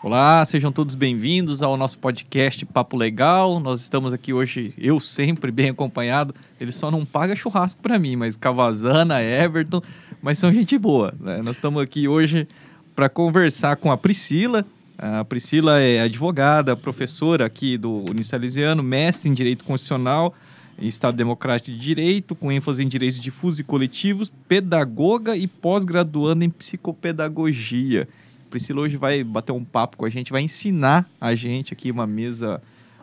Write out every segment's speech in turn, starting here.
Olá, sejam todos bem-vindos ao nosso podcast Papo Legal. Nós estamos aqui hoje, eu sempre bem acompanhado. Ele só não paga churrasco para mim, mas Cavazana, Everton, mas são gente boa. Né? Nós estamos aqui hoje para conversar com a Priscila. A Priscila é advogada, professora aqui do Uniceliziano, mestre em Direito Constitucional, em Estado Democrático de Direito, com ênfase em direitos difusos e coletivos, pedagoga e pós-graduando em psicopedagogia. Priscila hoje vai bater um papo com a gente, vai ensinar a gente aqui uma mesa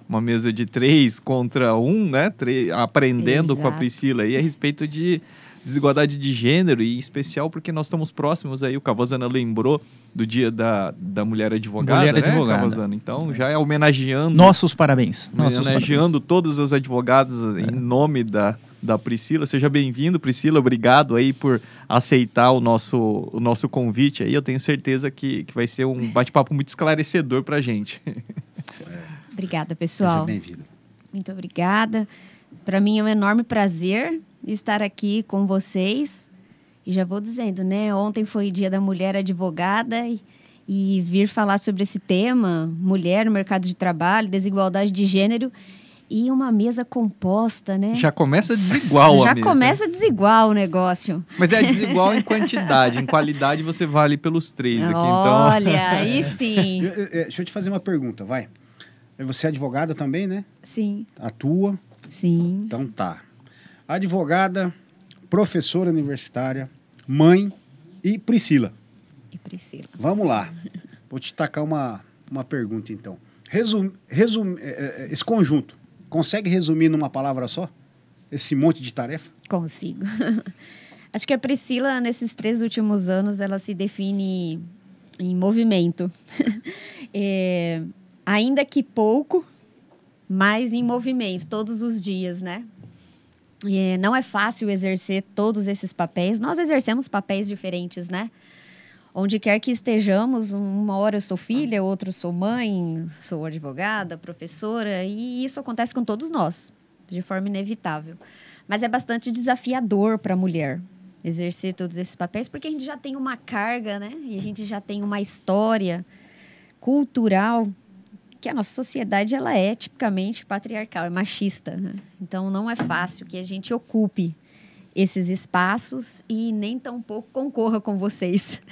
uma mesa de três contra um, né? Tre aprendendo Exato. com a Priscila aí a respeito de desigualdade de gênero e em especial porque nós estamos próximos aí, o Cavazana lembrou do dia da, da mulher advogada, mulher né, advogada. Cavazana? Então, já é homenageando... Nossos parabéns. Nossos parabéns. todas as advogadas é. em nome da da Priscila. Seja bem-vindo, Priscila. Obrigado aí por aceitar o nosso, o nosso convite. Aí eu tenho certeza que, que vai ser um bate-papo muito esclarecedor para a gente. Obrigada, pessoal. Seja bem-vindo. Muito obrigada. Para mim é um enorme prazer estar aqui com vocês. E já vou dizendo, né? Ontem foi Dia da Mulher Advogada e, e vir falar sobre esse tema, mulher no mercado de trabalho, desigualdade de gênero e uma mesa composta, né? Já começa desigual Já a mesa. começa desigual o negócio. Mas é desigual em quantidade, em qualidade você vale pelos três aqui, então. Olha, então. aí sim. Deixa eu te fazer uma pergunta, vai. Você é advogada também, né? Sim. Atua? Sim. Então tá. Advogada, professora universitária, mãe e Priscila. E Priscila. Vamos lá. Vou te tacar uma, uma pergunta, então. Resum, resum, é, é, esse conjunto Consegue resumir numa palavra só esse monte de tarefa? Consigo. Acho que a Priscila, nesses três últimos anos, ela se define em movimento. é, ainda que pouco, mas em movimento, todos os dias, né? É, não é fácil exercer todos esses papéis. Nós exercemos papéis diferentes, né? onde quer que estejamos, uma hora eu sou filha, outra eu sou mãe, sou advogada, professora, e isso acontece com todos nós, de forma inevitável. Mas é bastante desafiador para a mulher exercer todos esses papéis, porque a gente já tem uma carga, né? E a gente já tem uma história cultural que a nossa sociedade ela é tipicamente patriarcal, é machista. Né? Então não é fácil que a gente ocupe esses espaços e nem tampouco concorra com vocês.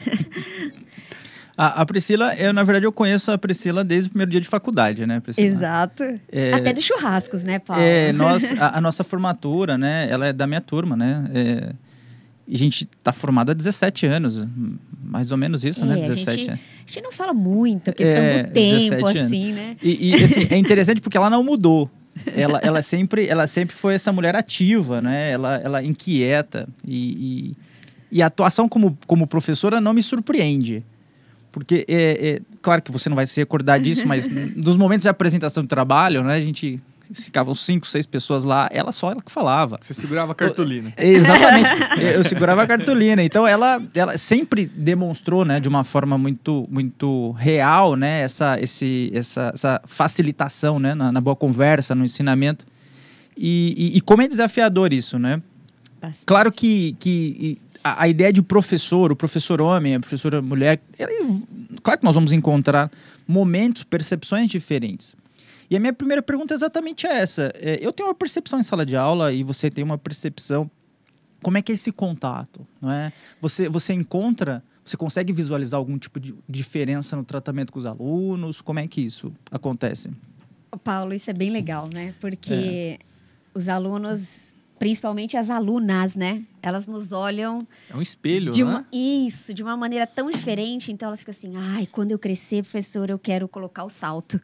A, Priscila, eu, na verdade, eu conheço a Priscila desde o primeiro dia de faculdade, né, Priscila? Exato. É, Até de churrascos, né, Paulo? É, nós, a, a, nossa formatura, né, ela é da minha turma, né? É, a gente tá formado há 17 anos, mais ou menos isso, né, é, né? 17 a gente, a gente não fala muito a questão do é, tempo, assim, né? E, e assim, é interessante porque ela não mudou, ela, ela, sempre, ela sempre foi essa mulher ativa, né? Ela, ela inquieta. E, e, e a atuação como, como professora não me surpreende. Porque, é, é, claro que você não vai se recordar disso, mas nos momentos de apresentação de trabalho, né? A gente ficavam cinco, seis pessoas lá, ela só ela que falava. Você segurava a cartolina. É, exatamente. eu segurava a cartolina. Então ela, ela sempre demonstrou, né, de uma forma muito, muito real, né, essa, esse, essa, essa facilitação, né, na, na boa conversa, no ensinamento. E, e, e, como é desafiador isso, né? Bastante. Claro que, que a, a, ideia de professor, o professor homem, a professora mulher, ela, claro que nós vamos encontrar momentos, percepções diferentes. E a minha primeira pergunta é exatamente essa. É, eu tenho uma percepção em sala de aula e você tem uma percepção. Como é que é esse contato? Não é? Você, você encontra, você consegue visualizar algum tipo de diferença no tratamento com os alunos? Como é que isso acontece? Paulo, isso é bem legal, né? Porque é. os alunos principalmente as alunas, né? Elas nos olham. É um espelho, de né? uma, né? Isso, de uma maneira tão diferente. Então elas ficam assim: ai, quando eu crescer, professor, eu quero colocar o salto.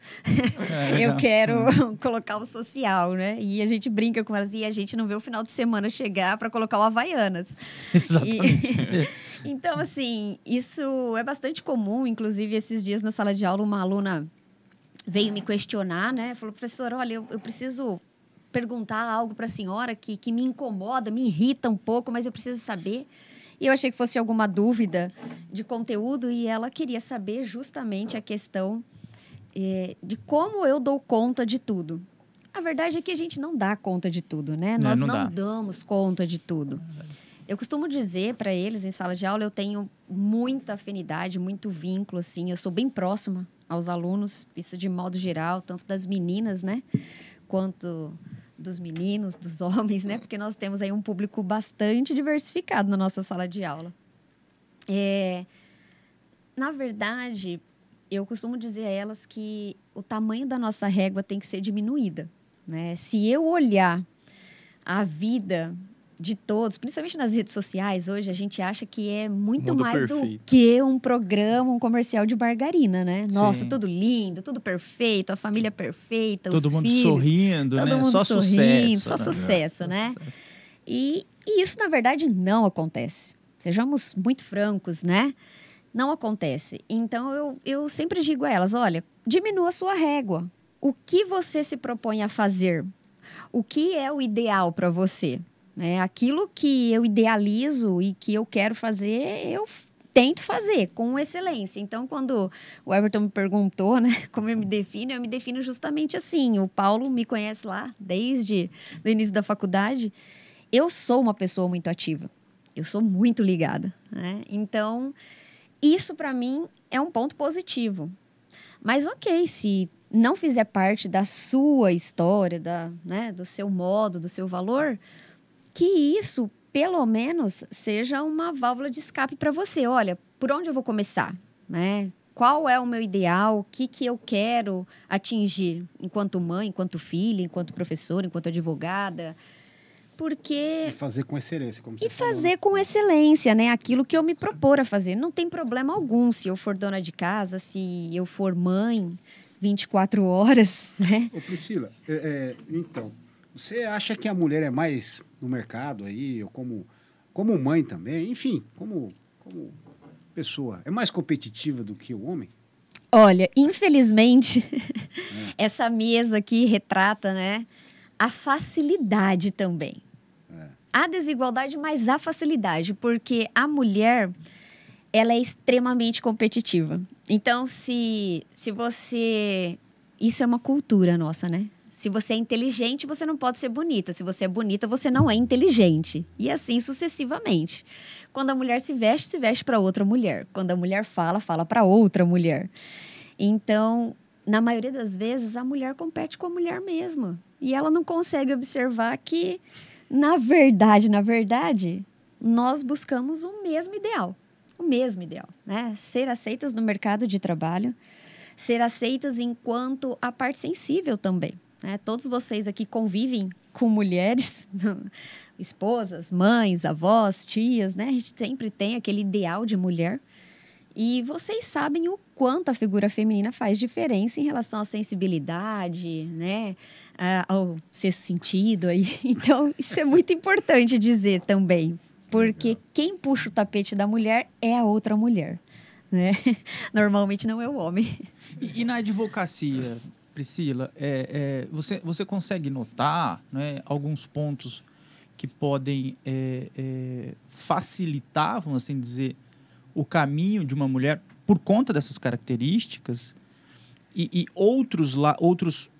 É, eu quero hum. colocar o social, né? E a gente brinca com elas e a gente não vê o final de semana chegar para colocar o Havaianas. Exatamente. E, então, assim, isso é bastante comum. Inclusive, esses dias na sala de aula, uma aluna veio me questionar, né? Falou, professor, olha, eu, eu preciso perguntar algo para a senhora que, que me incomoda, me irrita um pouco, mas eu preciso saber. E eu achei que fosse alguma dúvida de conteúdo e ela queria saber justamente a questão é, de como eu dou conta de tudo. A verdade é que a gente não dá conta de tudo, né? Não, né, Nós não, não damos conta de tudo. Eu costumo dizer para eles em sala de aula, eu tenho muita afinidade, muito vínculo, assim. Eu sou bem próxima aos alunos, isso de modo geral, tanto das meninas, né? Quanto dos meninos, dos homens, né? Porque nós temos aí um público bastante diversificado na nossa sala de aula. É, na verdade, eu costumo dizer a elas que o tamanho da nossa régua tem que ser diminuída. Né? Se eu olhar a vida de todos, principalmente nas redes sociais, hoje a gente acha que é muito Mundo mais perfeito. do que um programa, um comercial de margarina, né? Sim. Nossa, tudo lindo, tudo perfeito, a família perfeita, todo os mundo filhos, sorrindo, todo né? mundo só sorrindo, sucesso, só né? sucesso, né? Sucesso. E, e isso na verdade não acontece. Sejamos muito francos, né? Não acontece. Então eu, eu sempre digo a elas, olha, diminua a sua régua. O que você se propõe a fazer? O que é o ideal para você? É, aquilo que eu idealizo e que eu quero fazer, eu tento fazer com excelência. Então, quando o Everton me perguntou, né, como eu me defino, eu me defino justamente assim. O Paulo me conhece lá desde o início da faculdade. Eu sou uma pessoa muito ativa. Eu sou muito ligada, né? Então, isso para mim é um ponto positivo. Mas ok, se não fizer parte da sua história, da, né, do seu modo, do seu valor, que isso, pelo menos, seja uma válvula de escape para você. Olha, por onde eu vou começar? Né? Qual é o meu ideal? O que, que eu quero atingir enquanto mãe, enquanto filha, enquanto professora, enquanto advogada? Porque. E fazer com excelência, como E né? fazer falou. com excelência, né? Aquilo que eu me propor a fazer. Não tem problema algum se eu for dona de casa, se eu for mãe 24 horas, né? Ô, Priscila, é, é, então, você acha que a mulher é mais no mercado aí, eu como, como mãe também, enfim, como, como pessoa, é mais competitiva do que o homem? Olha, infelizmente, é. essa mesa aqui retrata, né, a facilidade também. É. A desigualdade, mas a facilidade, porque a mulher ela é extremamente competitiva. Então, se, se você. Isso é uma cultura nossa, né? Se você é inteligente, você não pode ser bonita. Se você é bonita, você não é inteligente. E assim sucessivamente. Quando a mulher se veste, se veste para outra mulher. Quando a mulher fala, fala para outra mulher. Então, na maioria das vezes, a mulher compete com a mulher mesma. E ela não consegue observar que, na verdade, na verdade, nós buscamos o mesmo ideal. O mesmo ideal, né? Ser aceitas no mercado de trabalho, ser aceitas enquanto a parte sensível também né? Todos vocês aqui convivem com mulheres, esposas, mães, avós, tias, né? A gente sempre tem aquele ideal de mulher. E vocês sabem o quanto a figura feminina faz diferença em relação à sensibilidade, né? Ah, ao sexto sentido aí. Então, isso é muito importante dizer também. Porque quem puxa o tapete da mulher é a outra mulher. Né? Normalmente não é o homem. E, e na advocacia, Priscila, é, é, você, você consegue notar né, alguns pontos que podem é, é, facilitar, vamos assim dizer, o caminho de uma mulher por conta dessas características e, e outros, outros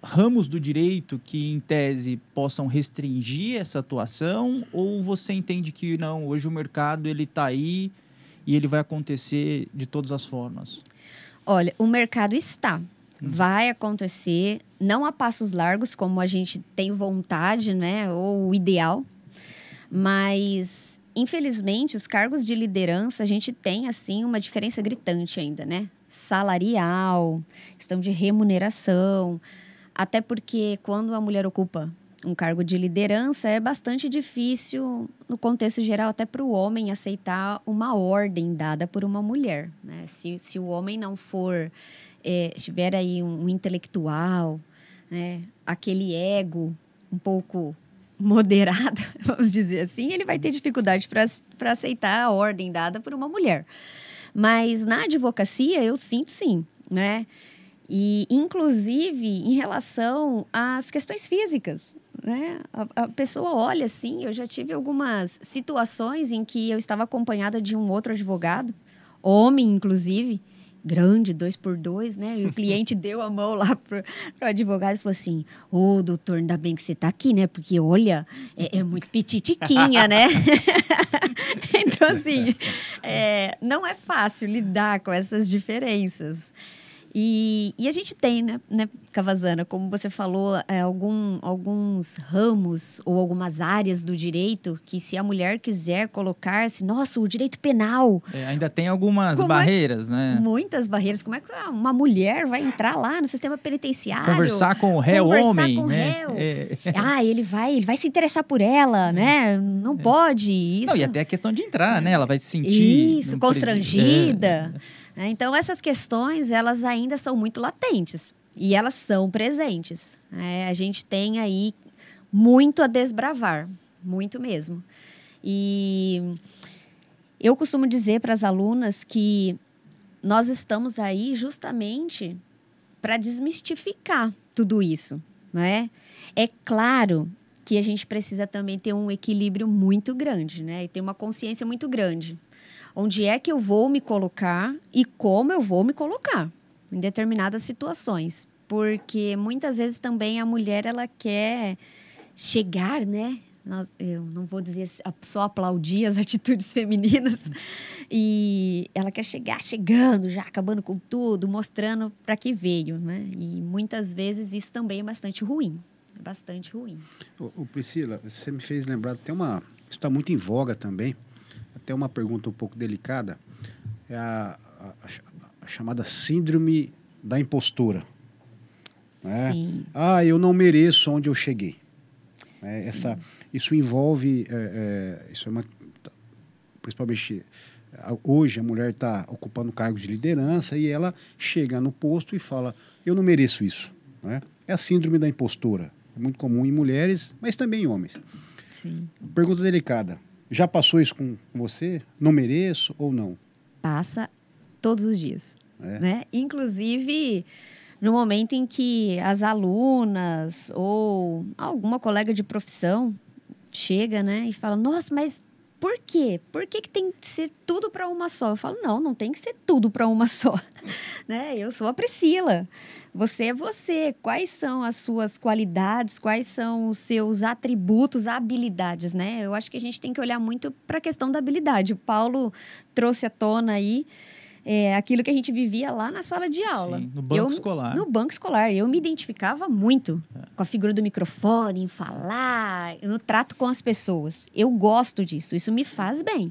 ramos do direito que, em tese, possam restringir essa atuação? Ou você entende que não, hoje o mercado ele está aí e ele vai acontecer de todas as formas? Olha, o mercado está. Uhum. Vai acontecer, não a passos largos, como a gente tem vontade, né? Ou o ideal. Mas, infelizmente, os cargos de liderança, a gente tem, assim, uma diferença gritante ainda, né? Salarial, questão de remuneração. Até porque quando a mulher ocupa um cargo de liderança, é bastante difícil, no contexto geral, até para o homem aceitar uma ordem dada por uma mulher. Né? Se, se o homem não for é, tiver aí um, um intelectual, né, aquele ego um pouco moderado, vamos dizer assim, ele vai ter dificuldade para aceitar a ordem dada por uma mulher. Mas na advocacia eu sinto sim, né? E inclusive em relação às questões físicas, né? A, a pessoa olha assim, eu já tive algumas situações em que eu estava acompanhada de um outro advogado, homem inclusive, grande, dois por dois, né? E o cliente deu a mão lá para o advogado e falou assim: Ô, oh, doutor, ainda bem que você está aqui, né? Porque olha, é, é muito petitiquinha, né? então, assim, é, não é fácil lidar com essas diferenças. E, e a gente tem, né, né, Cavazana, como você falou, é, algum, alguns ramos ou algumas áreas do direito que se a mulher quiser colocar-se, nossa, o direito penal. É, ainda tem algumas como é barreiras, é né? Muitas barreiras. Como é que uma mulher vai entrar lá no sistema penitenciário? Conversar com o réu conversar homem, com né? Réu. É. Ah, ele vai, ele vai se interessar por ela, é. né? Não pode isso. Não, e até a questão de entrar, né? Ela vai se sentir... Isso, constrangida. Pre... Né? Então, essas questões, elas ainda são muito latentes e elas são presentes. Né? a gente tem aí muito a desbravar, muito mesmo. E eu costumo dizer para as alunas que nós estamos aí justamente para desmistificar tudo isso, não é? É claro que a gente precisa também ter um equilíbrio muito grande, né? E ter uma consciência muito grande onde é que eu vou me colocar e como eu vou me colocar em determinadas situações. Porque muitas vezes também a mulher ela quer chegar, né? Nós, eu não vou dizer só aplaudir as atitudes femininas. E ela quer chegar chegando, já acabando com tudo, mostrando para que veio, né? E muitas vezes isso também é bastante ruim. É bastante ruim. O, Priscila, você me fez lembrar, tem uma. Isso está muito em voga também até uma pergunta um pouco delicada, é a, a, a chamada síndrome da impostura. Né? Sim. Ah, eu não mereço onde eu cheguei. É, essa, isso envolve, é, é, isso é uma, principalmente hoje a mulher está ocupando cargos de liderança e ela chega no posto e fala, eu não mereço isso. Né? É a síndrome da impostura, é muito comum em mulheres, mas também em homens. Sim. Pergunta delicada, já passou isso com você? Não mereço ou não? Passa todos os dias. É. Né? Inclusive no momento em que as alunas ou alguma colega de profissão chega, né, e fala: "Nossa, mas por quê? Por que, que tem que ser tudo para uma só? Eu falo, não, não tem que ser tudo para uma só. né? Eu sou a Priscila. Você é você. Quais são as suas qualidades? Quais são os seus atributos, habilidades, né? Eu acho que a gente tem que olhar muito para a questão da habilidade. O Paulo trouxe à tona aí é, aquilo que a gente vivia lá na sala de aula. Sim, no banco eu, escolar. No banco escolar. Eu me identificava muito é. com a figura do microfone, em falar, no trato com as pessoas. Eu gosto disso, isso me faz bem.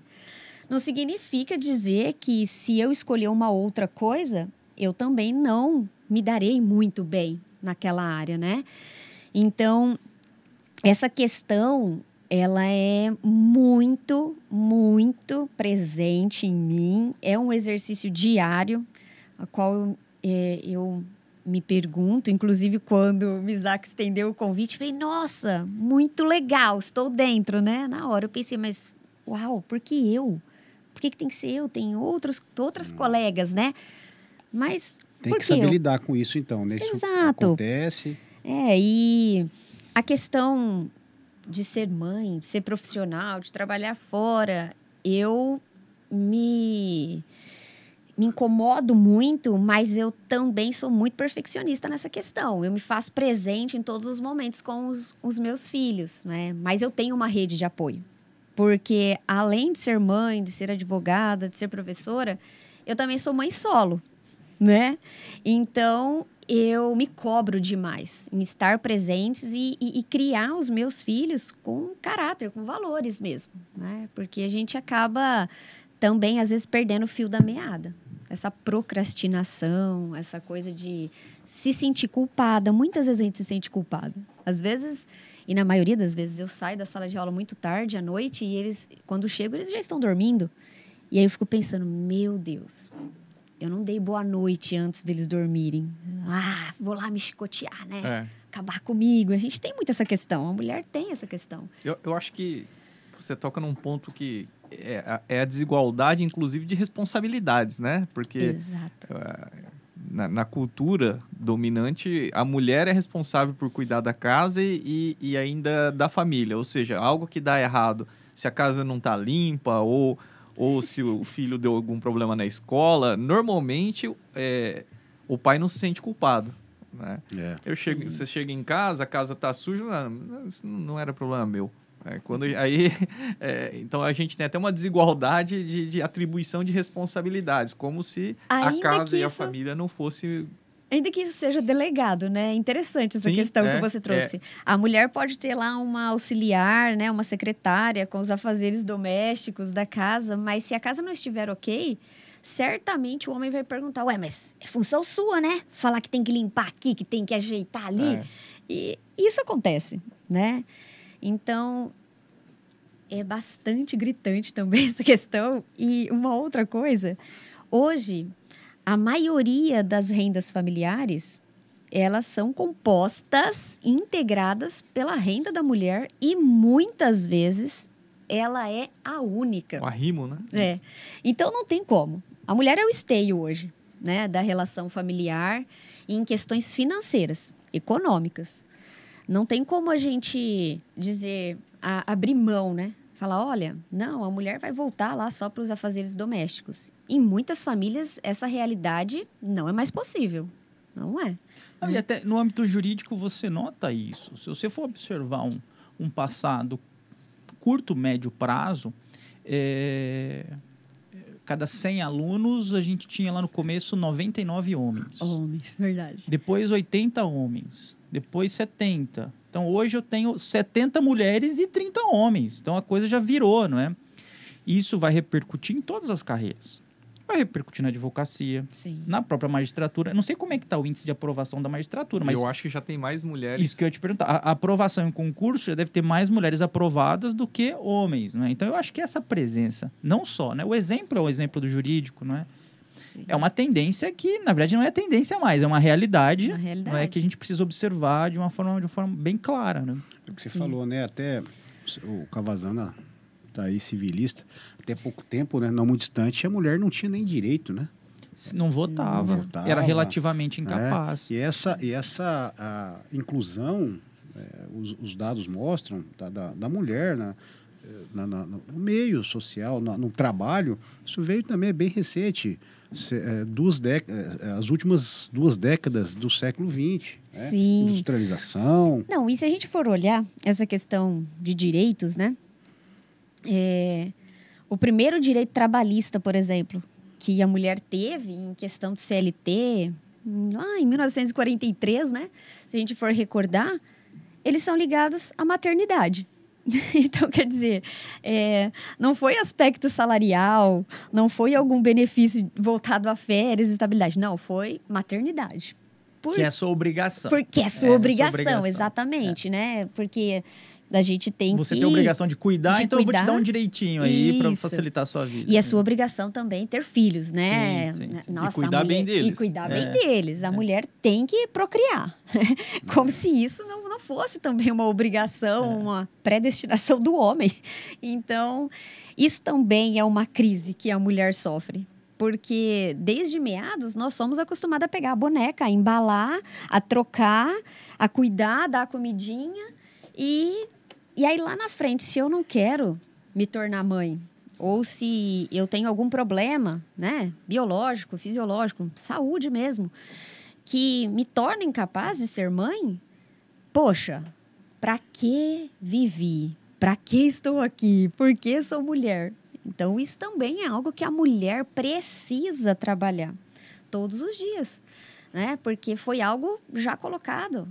Não significa dizer que se eu escolher uma outra coisa, eu também não me darei muito bem naquela área, né? Então, essa questão ela é muito, muito presente em mim. É um exercício diário, a qual eu, é, eu me pergunto, inclusive quando o Isaac estendeu o convite, falei, nossa, muito legal, estou dentro, né? Na hora eu pensei, mas uau, por que eu? Por que, que tem que ser eu? Tem outros, outras hum. colegas, né? Mas. Tem que saber eu? lidar com isso, então, né? acontece. É, e a questão de ser mãe, de ser profissional, de trabalhar fora, eu me me incomodo muito, mas eu também sou muito perfeccionista nessa questão. Eu me faço presente em todos os momentos com os, os meus filhos, né? Mas eu tenho uma rede de apoio. Porque além de ser mãe, de ser advogada, de ser professora, eu também sou mãe solo, né? Então, eu me cobro demais em estar presentes e, e, e, criar os meus filhos com caráter, com valores mesmo, né? Porque a gente acaba também, às vezes, perdendo o fio da meada. Essa procrastinação, essa coisa de se sentir culpada. Muitas vezes a gente se sente culpada. Às vezes, e na maioria das vezes, eu saio da sala de aula muito tarde, à noite, e eles, quando chego, eles já estão dormindo. E aí eu fico pensando, meu Deus, eu não dei boa noite antes deles dormirem. Ah, vou lá me chicotear, né? É. Acabar comigo. A gente tem muito essa questão. A mulher tem essa questão. Eu, eu acho que você toca num ponto que é, a, é a desigualdade, inclusive, de responsabilidades, né? Porque. Exato. Uh, na, na, cultura dominante, a mulher é responsável por cuidar da casa e, e, ainda da família. Ou seja, algo que dá errado, se a casa não está limpa ou ou se o filho deu algum problema na escola, normalmente é, o pai não se sente culpado. Né? É. Eu chego, você chega em casa, a casa está suja, não, ah, não era problema meu. É, quando, aí, é, então a gente tem até uma desigualdade de, de atribuição de responsabilidades, como se Ainda a casa e a família não fosse Ainda que isso seja delegado, né? Interessante essa Sim, questão é, que você trouxe. É. A mulher pode ter lá uma auxiliar, né? Uma secretária com os afazeres domésticos da casa, mas se a casa não estiver ok, certamente o homem vai perguntar: Ué, mas é função sua, né? Falar que tem que limpar aqui, que tem que ajeitar ali. É. E isso acontece, né? Então, é bastante gritante também essa questão. E uma outra coisa, hoje a maioria das rendas familiares elas são compostas, integradas pela renda da mulher e muitas vezes ela é a única. O arrimo, né? É. Então não tem como. A mulher é o esteio hoje, né, da relação familiar em questões financeiras, econômicas. Não tem como a gente dizer a, abrir mão, né? Falar, olha, não, a mulher vai voltar lá só para os afazeres domésticos. Em muitas famílias, essa realidade não é mais possível. Não é. Ah, e até no âmbito jurídico você nota isso. Se você for observar um, um passado curto, médio prazo, é, cada 100 alunos, a gente tinha lá no começo 99 homens. Homens, verdade. Depois 80 homens. Depois 70. Então hoje eu tenho 70 mulheres e 30 homens. Então a coisa já virou, não é? Isso vai repercutir em todas as carreiras. Vai repercutir na advocacia, Sim. na própria magistratura. Eu não sei como é que está o índice de aprovação da magistratura, mas... Eu acho que já tem mais mulheres... Isso que eu ia te perguntar. A aprovação em concurso já deve ter mais mulheres aprovadas do que homens, não é? Então, eu acho que essa presença, não só, né? O exemplo é o exemplo do jurídico, não é? Sim. É uma tendência que, na verdade, não é tendência mais, é uma realidade, uma realidade. Não é que a gente precisa observar de uma forma, de uma forma bem clara. Né? É o que você Sim. falou, né? Até o Cavazana tá aí civilista, até pouco tempo, né? Não muito distante, a mulher não tinha nem direito, né? Não votava. Não votava era relativamente incapaz. É. e essa, e essa inclusão, é, os, os, dados mostram, tá, da, da mulher, né? Na, na, no meio social, no trabalho, isso veio também é bem recente. É, duas décadas é, as últimas duas décadas do século XX. Né? Sim. Industrialização. Não, e se a gente for olhar essa questão de direitos, né? É... O primeiro direito trabalhista, por exemplo, que a mulher teve em questão de CLT, lá em 1943, né? Se a gente for recordar, eles são ligados à maternidade. então, quer dizer, é, não foi aspecto salarial, não foi algum benefício voltado a férias, estabilidade. Não, foi maternidade. Por... Que é sua obrigação. Porque é sua, é, é obrigação, sua obrigação, exatamente, é. né? Porque a gente tem Você que... tem a obrigação de cuidar, de então cuidar. eu vou te dar um direitinho aí para facilitar a sua vida. E é sua obrigação também ter filhos, né? Sim, sim, sim. Nossa, e cuidar mulher... bem deles. E cuidar é. bem deles. A é. mulher tem que procriar. Como é. se isso não, não fosse também uma obrigação, é. uma predestinação do homem. Então, isso também é uma crise que a mulher sofre porque desde meados nós somos acostumados a pegar a boneca, a embalar, a trocar, a cuidar, dar a comidinha e e aí lá na frente, se eu não quero me tornar mãe, ou se eu tenho algum problema, né, biológico, fisiológico, saúde mesmo, que me torna incapaz de ser mãe, poxa, para que vivi? Para que estou aqui? Por que sou mulher? Então, isso também é algo que a mulher precisa trabalhar todos os dias, né? Porque foi algo já colocado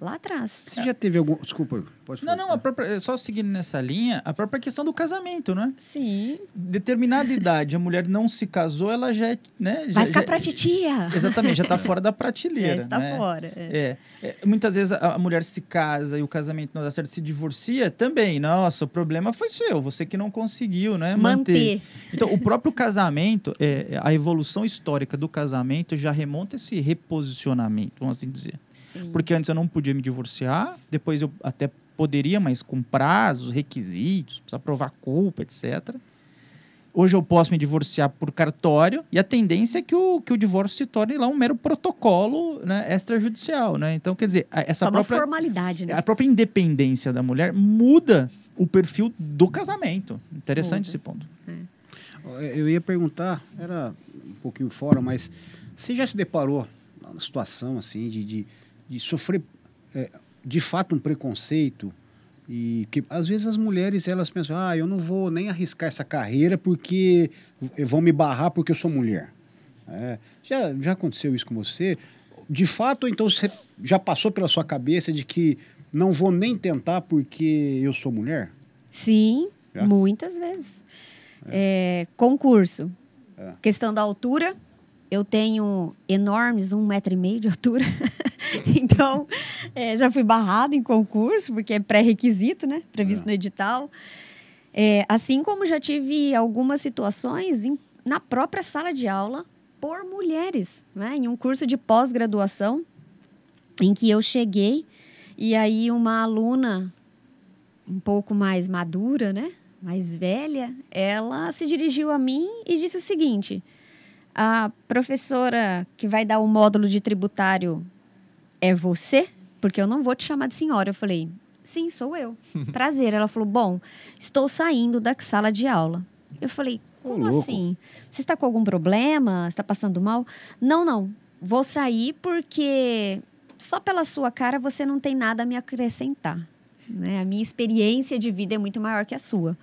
lá atrás. Você já teve algum. Desculpa, Pode não, não, tá. própria, é, só seguindo nessa linha, a própria questão do casamento, né? Sim. Determinada idade, a mulher não se casou, ela já é. Né, Vai já, ficar já, é pra titia. Exatamente, já tá fora da prateleira. Já está né? fora. É. É. é. Muitas vezes a, a, mulher se casa e o casamento não dá certo, se divorcia também. Nossa, o problema foi seu, você que não conseguiu, né? Manter. manter. Então, o próprio casamento, é, é a evolução histórica do casamento já remonta esse reposicionamento, vamos assim dizer. Sim. Porque antes eu não podia me divorciar, depois eu até poderia, mas com prazos, requisitos, precisa provar culpa, etc. Hoje eu posso me divorciar por cartório e a tendência é que o, que o divórcio se torne lá um mero protocolo né, extrajudicial, né? Então, quer dizer, essa Só própria formalidade, né? A própria independência da mulher muda o perfil do casamento. Interessante Muda. esse ponto. É. Eu ia perguntar, era um pouquinho fora, mas você já se deparou na situação assim de, de, de sofrer é, de fato um preconceito e que às vezes as mulheres elas pensam, ah, eu não vou nem arriscar essa carreira porque vão me barrar porque eu sou mulher. É, já, já aconteceu isso com você? De fato, então você já passou pela sua cabeça de que não vou nem tentar porque eu sou mulher? Sim, já? É? muitas vezes. É. É, concurso. Questão da altura, eu tenho enormes, um metro e meio de altura. então, é, já fui barrada em concurso, porque é pré-requisito, né? Previsto é. no edital. É, assim como já tive algumas situações em, na própria sala de aula por mulheres, né? Em um curso de pós-graduação, em que eu cheguei e aí uma aluna um pouco mais madura, né? Mais velha, ela se dirigiu a mim e disse o seguinte: a professora que vai dar o módulo de tributário é você? porque eu não vou te chamar de senhora. Eu falei, sim, sou eu. Prazer. Ela falou, bom, estou saindo da sala de aula. Eu falei, como assim? Você está com algum problema? Está passando mal? Não, não. Vou sair porque só pela sua cara você não tem nada a me acrescentar. Né? A minha experiência de vida é muito maior que a sua.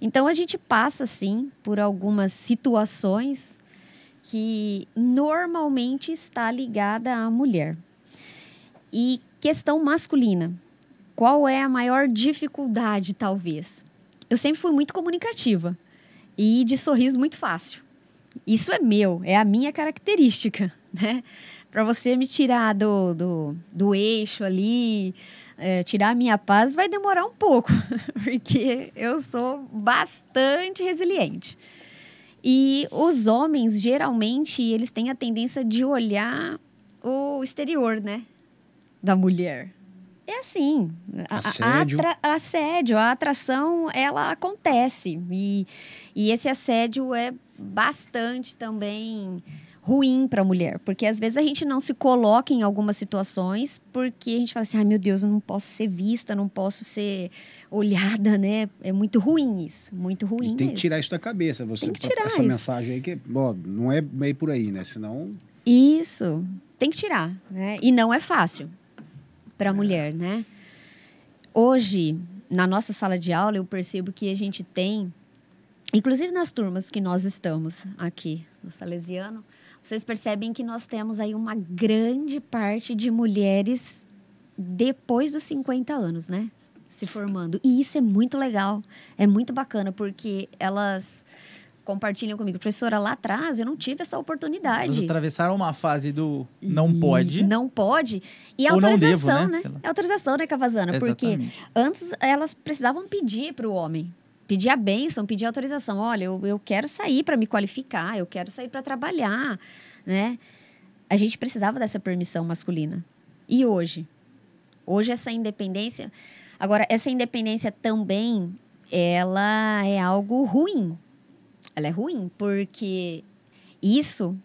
Então a gente passa sim por algumas situações que normalmente está ligada à mulher. E questão masculina. Qual é a maior dificuldade, talvez? Eu sempre fui muito comunicativa e de sorriso muito fácil. Isso é meu, é a minha característica, né? Para você me tirar do, do, do eixo ali, é, tirar a minha paz, vai demorar um pouco, porque eu sou bastante resiliente. E os homens, geralmente, eles têm a tendência de olhar o exterior, né? da mulher. É assim, assédio. A, a, assédio, a atração, ela acontece. E, e esse assédio é bastante também ruim para a mulher, porque às vezes a gente não se coloca em algumas situações porque a gente fala assim: ai meu Deus, eu não posso ser vista, não posso ser olhada, né? É muito ruim isso, muito ruim. E tem que tirar isso da cabeça, você tem que tirar essa isso. mensagem aí que bom, não é meio por aí, né? Senão. Isso, tem que tirar, né? E não é fácil para a mulher, né? Hoje, na nossa sala de aula, eu percebo que a gente tem, inclusive nas turmas que nós estamos aqui no Salesiano, vocês percebem que nós temos aí uma grande parte de mulheres depois dos 50 anos, né? Se formando. E isso é muito legal, é muito bacana, porque elas compartilham comigo. Professora, lá atrás eu não tive essa oportunidade. Eles atravessaram uma fase do não pode. Não pode. E autorização, devo, né? né? É autorização, né, Cavazana? Porque antes elas precisavam pedir para o homem. Pedir a bênção, pedir a autorização. Olha, eu, eu quero sair para me qualificar, eu quero sair para trabalhar, né? A gente precisava dessa permissão masculina. E hoje? Hoje essa independência... Agora, essa independência também, ela é algo ruim, ela é ruim, porque isso,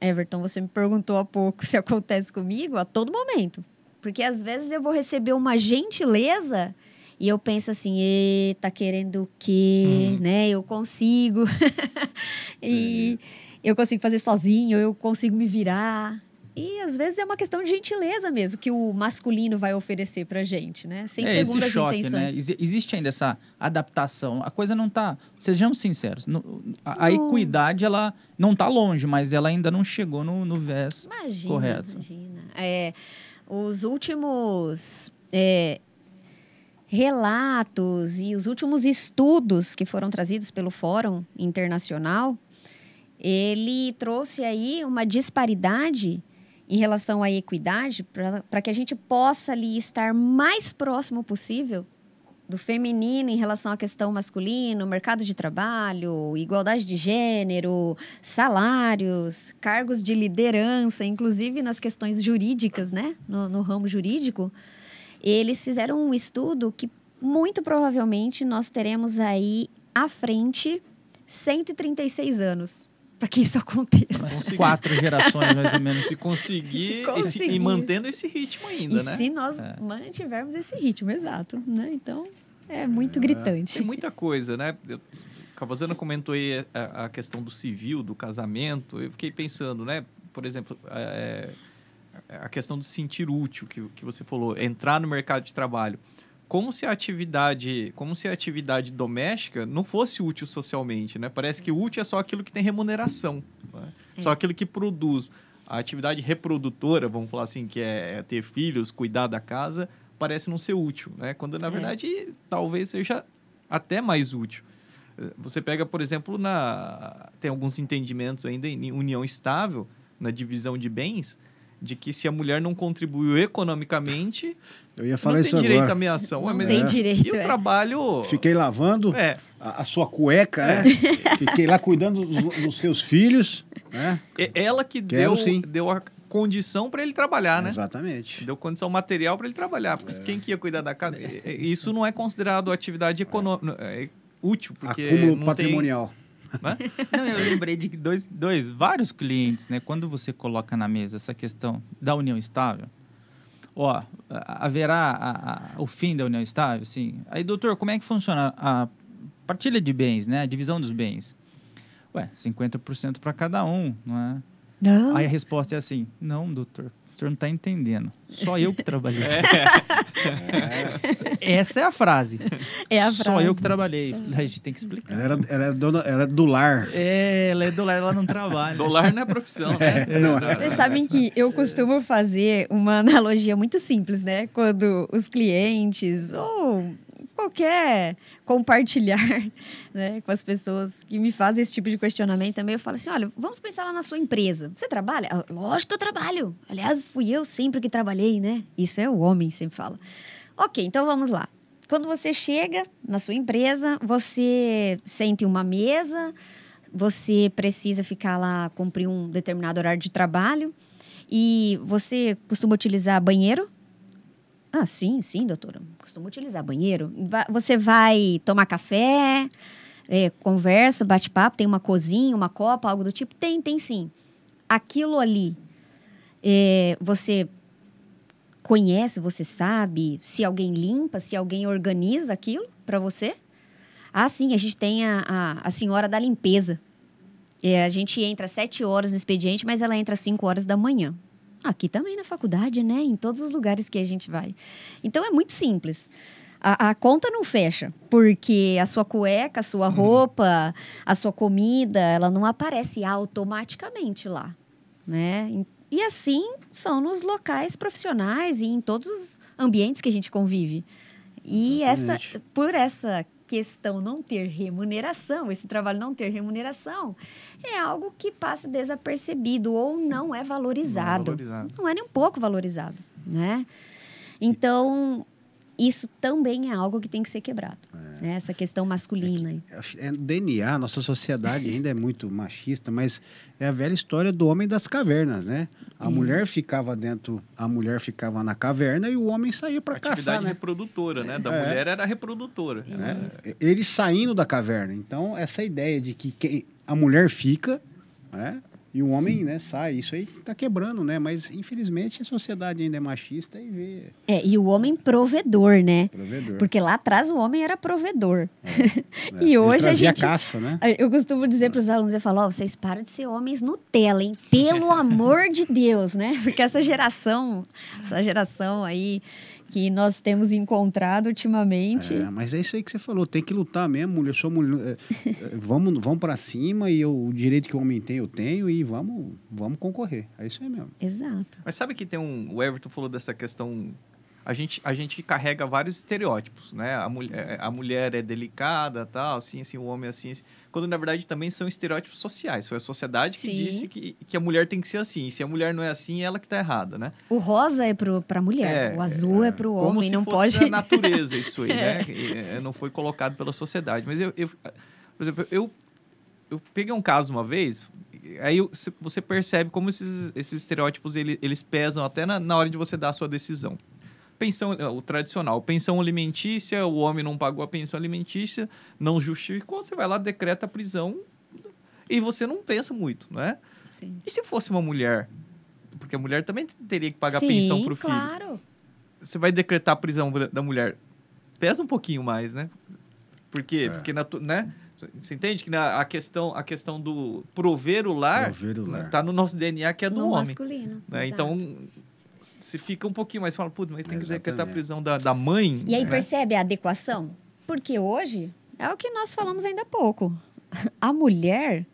Everton, você me perguntou há pouco se acontece comigo a todo momento. Porque às vezes eu vou receber uma gentileza e eu penso assim, e tá querendo o quê? Hum. Né? Eu consigo. e é. eu consigo fazer sozinho, eu consigo me virar. E às vezes é uma questão de gentileza mesmo que o masculino vai oferecer pra gente, né? Sem é, segundas esse choque, né? intenções. Né? Ex existe ainda essa adaptação. A coisa não tá. Sejamos sinceros, no, a, a, equidade ela não tá longe, mas ela ainda não chegou no, no imagina, correto. Imagina. É, os últimos. É, relatos e os últimos estudos que foram trazidos pelo Fórum Internacional, ele trouxe aí uma disparidade em relação à equidade, para que a gente possa ali estar mais próximo possível do feminino em relação à questão masculino, mercado de trabalho, igualdade de gênero, salários, cargos de liderança, inclusive nas questões jurídicas, né? No, no ramo jurídico, eles fizeram um estudo que muito provavelmente nós teremos aí à frente 136 anos para que isso aconteça. Conseguir. Quatro gerações, mais ou menos. Se conseguir, conseguir. Esse, e mantendo esse ritmo ainda, e né? Se nós é. mantivermos esse ritmo, exato. Né? Então, é muito é. gritante. Tem muita coisa, né? Eu, Cavazana comentou aí é, a, a, questão do civil, do casamento. Eu fiquei pensando, né? Por exemplo, é, é a questão do sentir útil, que, que você falou, entrar no mercado de trabalho como se a atividade, como se a atividade doméstica não fosse útil socialmente, né? Parece que útil é só aquilo que tem remuneração, né? é. só aquilo que produz. A atividade reprodutora, vamos falar assim, que é, é ter filhos, cuidar da casa, parece não ser útil, né? Quando na é. verdade talvez seja até mais útil. Você pega, por exemplo, na tem alguns entendimentos ainda em união estável, na divisão de bens, de que se a mulher não contribuiu economicamente, eu ia falar não isso tem agora. direito à minha ação. Não Ué, tem é. direito. E o é. trabalho. Fiquei lavando é. a, a, sua cueca, né? é. né? Fiquei lá cuidando dos, dos, seus filhos. Né? É ela que Quero, deu, sim. deu a condição para ele trabalhar, né? Exatamente. Deu condição material para ele trabalhar. Porque é. quem que ia cuidar da casa? Isso não é considerado atividade econômica. Útil, porque. Acúmulo patrimonial. Tem né? Não, eu lembrei de dois, dois, vários clientes, né? Quando você coloca na mesa essa questão da união estável, ó, haverá a, a, o fim da união estável, sim. Aí, doutor, como é que funciona a partilha de bens, né? A divisão dos bens. Ué, 50% para cada um, não é? Não. Aí a resposta é assim: não, doutor, o senhor não está entendendo. Só eu que trabalhei. É. é. Essa é a frase. É a frase. Só eu que trabalhei. A gente tem que explicar. Ela, era, ela, é, ela é do lar. É, ela é do lar, ela não trabalha. do lar não é profissão, né? É, não Vocês sabem que eu costumo fazer uma analogia muito simples, né? Quando os clientes ou qualquer compartilhar né, com as pessoas que me fazem esse tipo de questionamento também, eu falo assim: olha, vamos pensar lá na sua empresa. Você trabalha? Ah, lógico que eu trabalho. Aliás, fui eu sempre que trabalhei, né? Isso é o homem sempre fala. Ok, então vamos lá. Quando você chega na sua empresa, você sente uma mesa, você precisa ficar lá, cumprir um determinado horário de trabalho e você costuma utilizar banheiro ah, sim, sim, doutora. Costumo utilizar banheiro. Você vai tomar café, é, conversa, bate-papo, tem uma cozinha, uma copa, algo do tipo? Tem, tem sim. Aquilo ali, é, você conhece, você sabe se alguém limpa, se alguém organiza aquilo para você? Ah, sim, a gente tem a, a, a senhora da limpeza. É, a gente entra às sete horas no expediente, mas ela entra às cinco horas da manhã. Aqui também na faculdade, né? Em todos os lugares que a gente vai. Então é muito simples. A, a, conta não fecha, porque a sua cueca, a sua uhum. roupa, a sua comida, ela não aparece automaticamente lá, né? E assim são nos locais profissionais e em todos os ambientes que a gente convive. E essa, por essa questão não ter remuneração, esse trabalho não ter remuneração, é algo que passa desapercebido ou não é valorizado. Não é, valorizado. Não é nem um pouco valorizado, né? Então, isso também é algo que tem que ser quebrado. É. Né? Essa questão masculina. É, que, é DNA, nossa sociedade ainda é muito machista, mas é a velha história do homem das cavernas, né? A mulher ficava dentro, a mulher ficava na caverna e o homem saía para caçar. Atividade né? reprodutora, né? Da é. mulher era reprodutora. É. Ele saindo da caverna. Então, essa ideia de que a mulher fica, né? E o homem, né, sai. Isso aí tá quebrando, né? Mas, infelizmente, a sociedade ainda é machista e vê. É, e o homem provedor, né? Provedor. Porque lá atrás o homem era provedor. É, é. e hoje a gente. caça, né? Eu costumo dizer é. para os alunos, eu falo, ó, oh, vocês param de ser homens Nutella, hein? Pelo amor de Deus, né? Porque essa geração, essa geração aí que nós temos encontrado ultimamente. É, mas é isso aí que você falou, tem que lutar mesmo, mulher, sou mulher, é, é, vamos, vamos para cima e eu, o direito que o homem tem eu tenho e vamos, vamos concorrer. É isso aí mesmo. Exato. Mas sabe que tem um, o Everton falou dessa questão a gente, a gente carrega vários estereótipos, né? A mulher, é, a mulher é delicada, tal, assim, assim, o homem é assim, assim, Quando, na verdade, também são estereótipos sociais. Foi a sociedade que Sim. disse que, que a mulher tem que ser assim. se a mulher não é assim, é ela que está errada, né? O rosa é pro, pra mulher, é, o azul é, é pro homem, como se não fosse pode... natureza isso aí, né? É. E, é, não foi colocado pela sociedade. Mas eu, eu por exemplo, eu, eu peguei um caso uma vez, aí você percebe como esses, esses estereótipos, eles, eles pesam até na, na hora de você dar a sua decisão pensão, eh, o tradicional, pensão alimentícia, o homem não pagou a pensão alimentícia, não justificou, você vai lá, decreta a prisão e você não pensa muito, né? Sim. E se fosse uma mulher? Porque a mulher também teria que pagar Sim, pensão para o filho. claro. Você vai decretar a prisão da mulher. Pesa um pouquinho mais, né? Por quê? É. Porque, na, né? Você entende que na, a, questão, a questão do prover o lar, está tá no nosso DNA que é do no homem. Masculino. Né? Então, se fica um pouquinho mais, fala, putz, mas tem é Exatamente. que decretar a prisão da, da mãe. E aí né? percebe a adequação? Porque hoje é o que nós falamos ainda há pouco. A mulher,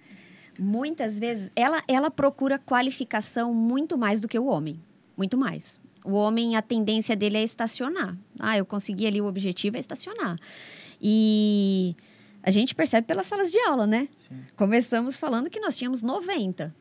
muitas vezes, ela, ela procura qualificação muito mais do que o homem. Muito mais. O homem, a tendência dele é estacionar. Ah, eu consegui ali o objetivo, é estacionar. E a gente percebe pelas salas de aula, né? Sim. Começamos falando que nós tínhamos 90.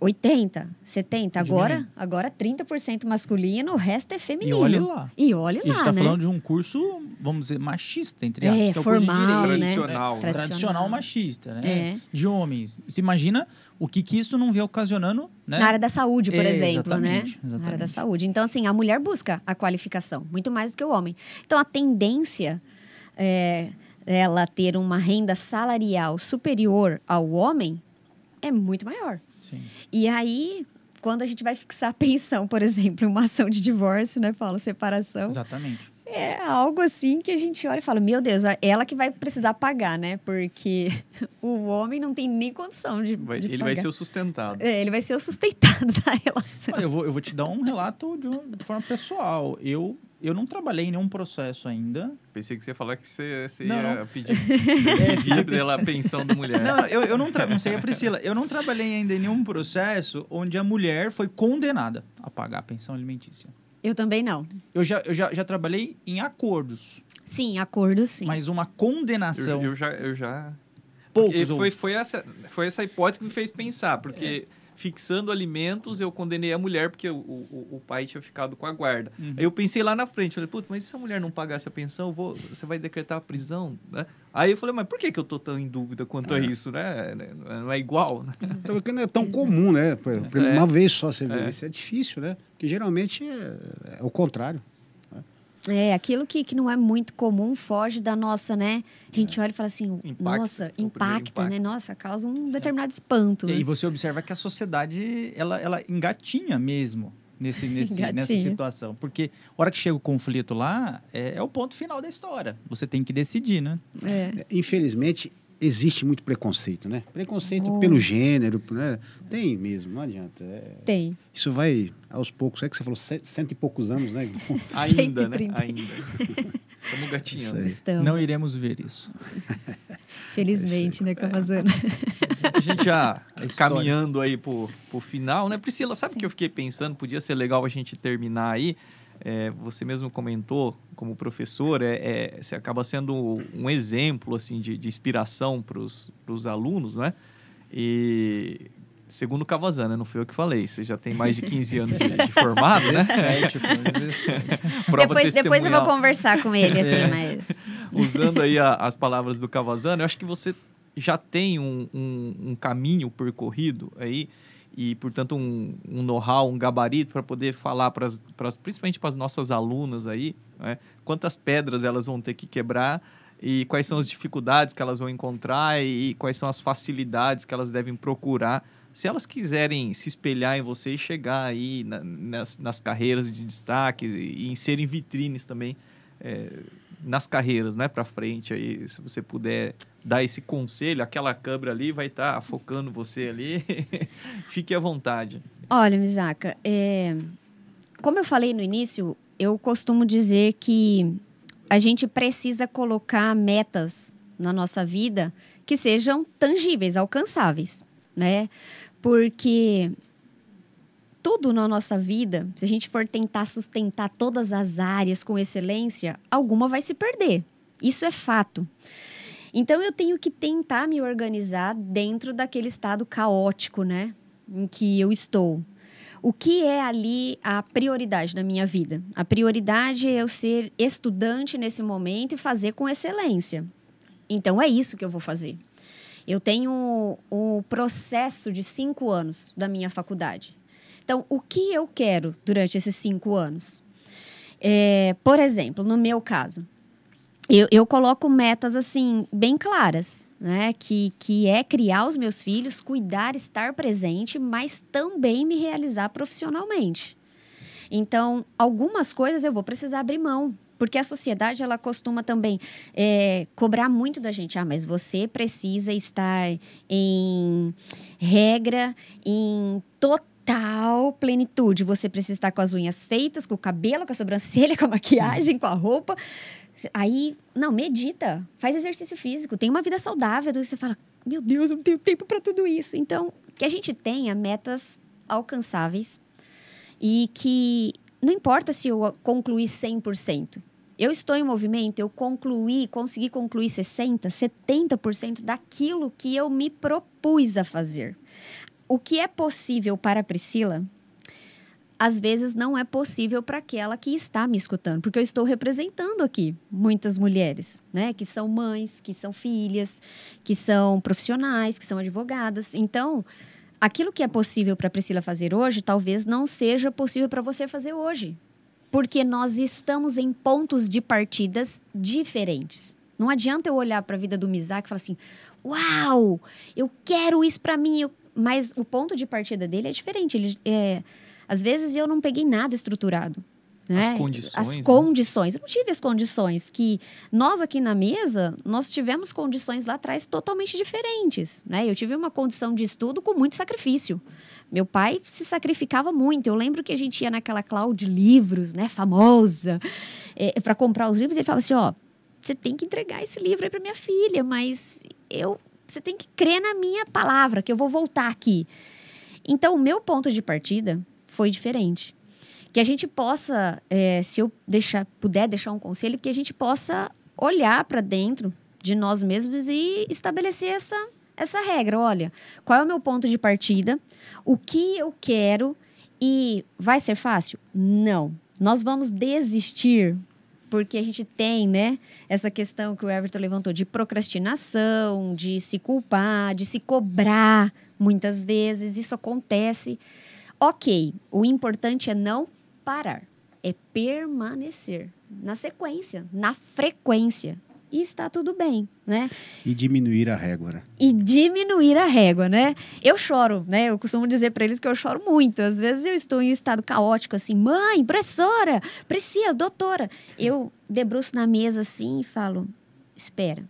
80, 70, agora, agora 30% masculino, o resto é feminino. E olha lá. E olha lá, está né? falando de um curso, vamos dizer, machista, entre é, aspas. É, que é formal, né? Tradicional. Né? Tradicional. Tradicional machista, né? É. De homens. Você imagina o que, que isso não vem ocasionando, né? Na área da saúde, por é, exemplo, exatamente, né? Exatamente. Na área da saúde. Então, assim, a mulher busca a qualificação, muito mais do que o homem. Então, a tendência... É, ela ter uma renda salarial superior ao homem é muito maior. Sim. E aí, quando a gente vai fixar a pensão, por exemplo, uma ação de divórcio, né, Paulo? Separação. Exatamente. É algo assim que a gente olha e fala: meu Deus, é ela que vai precisar pagar, né? Porque o homem não tem nem condição de. Vai, de ele pagar. vai ser o sustentado. É, ele vai ser o sustentado da relação. Ah, eu, vou, eu vou te dar um relato de, uma, de forma pessoal. Eu eu não trabalhei em nenhum processo ainda. Pensei que você ia falar que você, você não, ia não. pedir pela pensão da mulher. Não, eu, eu não, não sei a Priscila. Eu não trabalhei ainda em nenhum processo onde a mulher foi condenada a pagar a pensão alimentícia. Eu também não. Eu já, eu já, já trabalhei em acordos. Sim, acordos sim. Mas uma condenação. Eu, eu já. Eu já... Poucos. Foi, foi, essa, foi essa hipótese que me fez pensar, porque. É fixando alimentos, eu condenei a mulher porque o, o, o pai tinha ficado com a guarda. Uhum. Aí eu pensei lá na frente, falei, putz, mas se a mulher não pagasse a pensão, vou, você vai decretar a prisão, né? Aí eu falei, mas por que, que eu tô tão em dúvida quanto é. a isso, né? Não é igual, né? Uhum. Então, não é tão comum, né? É. Uma é. vez só você vê é. isso, é difícil, né? Porque geralmente é, é o contrário. É, aquilo que, que não é muito comum foge da nossa, né? A gente é. olha e fala assim, impacta, nossa, é impacta, né? Nossa, causa um é. determinado é. espanto. Né? E você observa que a sociedade, ela, ela engatinha mesmo nesse, nesse engatinha. nessa situação. Porque a hora que chega o conflito lá, é, é, o ponto final da história. Você tem que decidir, né? É. Infelizmente, existe muito preconceito, né? Preconceito pelo gênero, né? Tem mesmo, não adianta. É... Tem. Isso vai aos poucos, é que você falou cento e poucos anos, né? Ainda, né? Ainda. Como gatinhando. Estamos. Não iremos ver isso. Felizmente, né, Cavazana? É. A gente já é caminhando aí pro, pro final, né? Priscila, sabe o que eu fiquei pensando? Podia ser legal a gente terminar aí. É, você mesmo comentou como professor, é, é, você acaba sendo um exemplo assim de, de inspiração para os alunos, né? E segundo Cavazana, né? não fui eu que falei, você já tem mais de 15 anos de, de formado, né? É, tipo, depois, depois eu vou conversar com ele, assim, é. mas... Usando aí a, as palavras do Cavazana, eu acho que você já tem um, um, um caminho percorrido aí e, portanto, um, um know-how, um gabarito para poder falar, para principalmente para as nossas alunas aí, né? quantas pedras elas vão ter que quebrar e quais são as dificuldades que elas vão encontrar e, e quais são as facilidades que elas devem procurar se elas quiserem se espelhar em você e chegar aí na, nas, nas, carreiras de destaque e, e em serem vitrines também. É, nas carreiras, né, para frente aí, se você puder dar esse conselho, aquela câmera ali vai estar tá focando você ali. Fique à vontade. Olha, Misaka, é... como eu falei no início, eu costumo dizer que a gente precisa colocar metas na nossa vida que sejam tangíveis, alcançáveis, né? Porque tudo na nossa vida, se a gente for tentar sustentar todas as áreas com excelência, alguma vai se perder. Isso é fato. Então eu tenho que tentar me organizar dentro daquele estado caótico, né, em que eu estou. O que é ali a prioridade na minha vida? A prioridade é eu ser estudante nesse momento e fazer com excelência. Então é isso que eu vou fazer. Eu tenho o um processo de cinco anos da minha faculdade. Então, o que eu quero durante esses cinco anos? É, por exemplo, no meu caso, eu, eu, coloco metas assim bem claras, né? Que, que é criar os meus filhos, cuidar, estar presente, mas também me realizar profissionalmente. Então, algumas coisas eu vou precisar abrir mão. Porque a sociedade ela costuma também é, cobrar muito da gente. Ah, mas você precisa estar em regra, em total total plenitude. Você precisa estar com as unhas feitas, com o cabelo, com a sobrancelha, com a maquiagem, com a roupa. Aí, não, medita, faz exercício físico, tem uma vida saudável. Você fala, meu Deus, eu não tenho tempo para tudo isso. Então, que a gente tenha metas alcançáveis e que não importa se eu concluir 100%. Eu estou em movimento, eu concluí, consegui concluir 60%, 70% daquilo que eu me propus a fazer. O que é possível para Priscila, às vezes não é possível para aquela que está me escutando, porque eu estou representando aqui muitas mulheres, né, que são mães, que são filhas, que são profissionais, que são advogadas. Então, aquilo que é possível para Priscila fazer hoje, talvez não seja possível para você fazer hoje, porque nós estamos em pontos de partidas diferentes. Não adianta eu olhar para a vida do Mizar e falar assim: "Uau, eu quero isso para mim, eu mas o ponto de partida dele é diferente. Ele, é, às vezes eu não peguei nada estruturado. Né? As condições. As né? condições. Né? Eu não tive as condições que nós aqui na mesa, nós tivemos condições lá atrás totalmente diferentes. Né? Eu tive uma condição de estudo com muito sacrifício. Meu pai se sacrificava muito. Eu lembro que a gente ia naquela Cloud Livros, né, famosa, é, para comprar os livros. Ele falava assim: ó, você tem que entregar esse livro aí para minha filha, mas eu você tem que crer na minha palavra, que eu vou voltar aqui. Então, o meu ponto de partida foi diferente. Que a gente possa, é, se eu deixar, puder deixar um conselho, que a gente possa olhar para dentro de nós mesmos e estabelecer essa, essa regra. Olha, qual é o meu ponto de partida? O que eu quero? E vai ser fácil? Não. Nós vamos desistir porque a gente tem, né, essa questão que o Everton levantou de procrastinação, de se culpar, de se cobrar, muitas vezes isso acontece. OK, o importante é não parar, é permanecer na sequência, na frequência e está tudo bem, né? E diminuir a régua, né? E diminuir a régua, né? Eu choro, né? Eu costumo dizer para eles que eu choro muito. Às vezes eu estou em um estado caótico, assim, mãe, professora, Priscila, doutora. Eu debruço na mesa assim e falo: espera,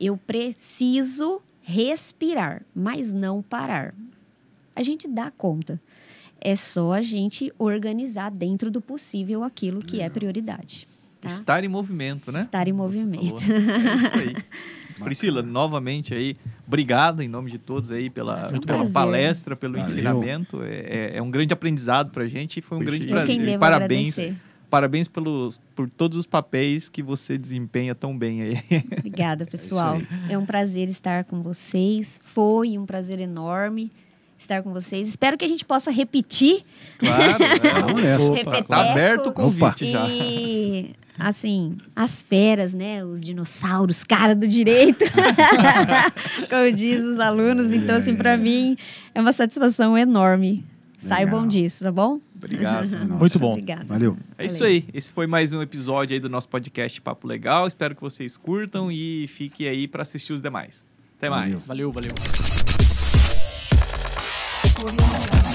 eu preciso respirar, mas não parar. A gente dá conta. É só a gente organizar dentro do possível aquilo que é prioridade. Tá? Estar em movimento, né? Estar em movimento. É isso aí. Priscila, novamente aí, obrigado em nome de todos aí pela, um pela palestra, pelo Valeu. ensinamento. É, é, é um grande aprendizado para a gente e foi um Puxa. grande é. prazer. Parabéns. Agradecer. Parabéns pelos, por todos os papéis que você desempenha tão bem aí. Obrigada, é pessoal. É, é um prazer estar com vocês. Foi um prazer enorme estar com vocês. Espero que a gente possa repetir. Claro, é. Vamos nessa. Está aberto o convite Opa. já. E assim, as feras, né? Os dinossauros, cara do direito, como diz os alunos. Então, assim, para é. mim é uma satisfação enorme. Legal. Saibam disso, tá bom? Obrigado. Muito bom. Obrigada. Valeu. É isso aí. Esse foi mais um episódio aí do nosso podcast Papo Legal. Espero que vocês curtam e fiquem aí para assistir os demais. Até mais. Valeu, valeu. valeu.